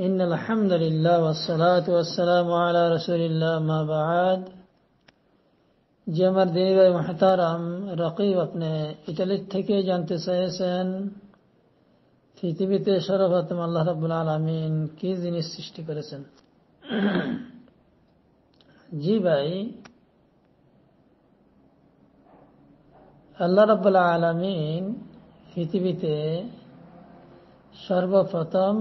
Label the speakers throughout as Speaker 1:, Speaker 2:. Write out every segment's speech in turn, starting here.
Speaker 1: إن الحمد لله والصلاة والسلام على رسول الله ما بعد جمر دیو محترم رقیب اپنے Italy থেকে জানতে চেয়েছেন পৃথিবীতে সর্বপ্রথম আল্লাহ রাবুল আলমিন কি জিনিস সৃষ্টি করেছেন জি ভাই আল্লাহ রাবুল আলমিন পৃথিবীতে সর্বপ্রথম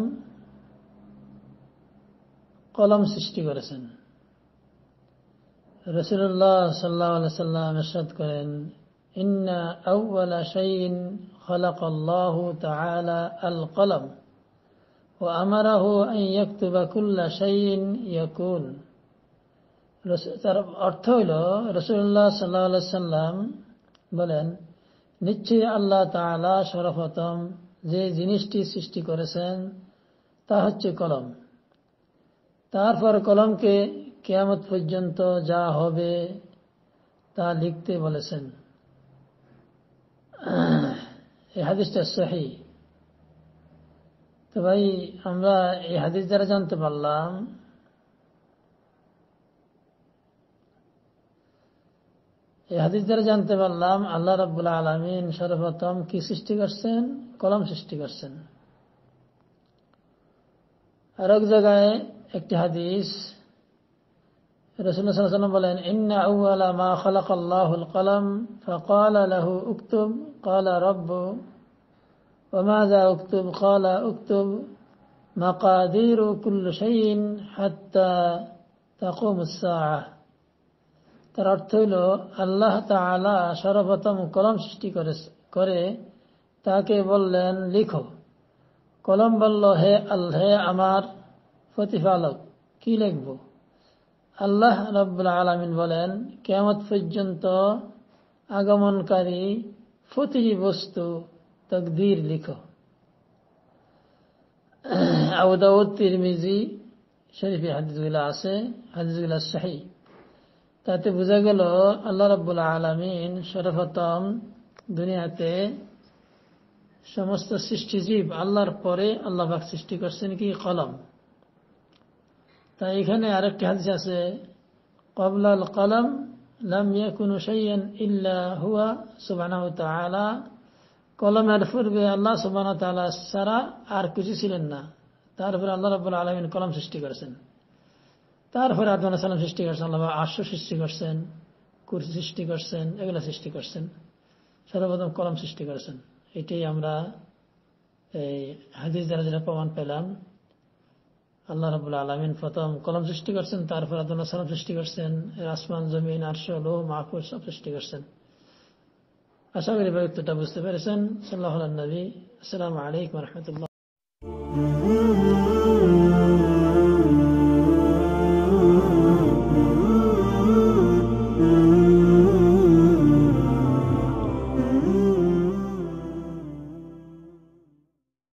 Speaker 1: কলম সৃষ্টি করেছেন রসুল্লাহ সাল্লাহ সাল্লাম করেন ইন্না তার অর্থ হইল রসুল্লাহ সাল্লাহ সাল্লাম বলেন নিশ্চয়ই আল্লাহ তালা সরফতম যে জিনিসটি সৃষ্টি করেছেন তা হচ্ছে কলম তারপর কলমকে কেয়ামত পর্যন্ত যা হবে তা লিখতে বলেছেন এই হাদিসটা সহি তো ভাই আমরা এই হাদিস দ্বারা জানতে পারলাম এই হাদিস দ্বারা জানতে পারলাম আল্লাহ রাবুল্লাহ আলমিন সর্বপ্রথম কি সৃষ্টি করছেন কলম সৃষ্টি করছেন আর এক জায়গায় একটি হাদিস রসুল্লাহ বলেন ইন্না মা খালাক আল্লাহুল কলম فقال له اكتب قال رب وماذا اكتب قال اكتب مقادير كل شيء তার অর্থ হল আল্লাহ তালা সর্বপ্রথম কলম সৃষ্টি করে তাকে বললেন লিখো কলম বলল হে আল্লাহ আমার প্রতিপালক কি লিখব আল্লাহ রব্বুল্লা আলমিন বলেন কেমত পর্যন্ত আগমনকারী প্রতিটি বস্তু তকদির লিখ আবুদাউদ্দির মিজি শরীফ হাদিসগুলা আছে হাদিসগুলা শাহী তাতে বোঝা গেল আল্লাহ রব্বুল আলমিন সর্বপ্রথম দুনিয়াতে সমস্ত সৃষ্টিজীব আল্লাহর পরে আল্লাহবাক সৃষ্টি করছেন কি কলম তাই এখানে আরেকটি হাদিস আছে কবলাল কলম লাম ইয়াকুনু শাইয়ান ইল্লা হুয়া সুবহানাহু তাআলা কলমের পূর্বে আল্লাহ সুবহানাহু তাআলা সারা আর কিছু ছিলেন না তারপরে আল্লাহ রাব্বুল আলামিন কলম সৃষ্টি করেছেন তারপরে আদম সালাম সৃষ্টি করছেন আল্লাহ আশ্র সৃষ্টি করছেন কুরসি সৃষ্টি করছেন এগুলো সৃষ্টি করছেন সর্বপ্রথম কলম সৃষ্টি করেছেন এটাই আমরা এই হাদিস দ্বারা যেটা প্রমাণ পেলাম আল্লাহ রবুল আলমিন প্রথম কলম সৃষ্টি করছেন তারপর আদুল্লাহ সালাম সৃষ্টি করছেন আসমান জমিন আরশল ও মাহফুজ সব সৃষ্টি করছেন আশা করি বক্তটা বুঝতে পেরেছেন সাল্লাহ নবী আসসালামু আলাইকুম রহমতুল্লাহ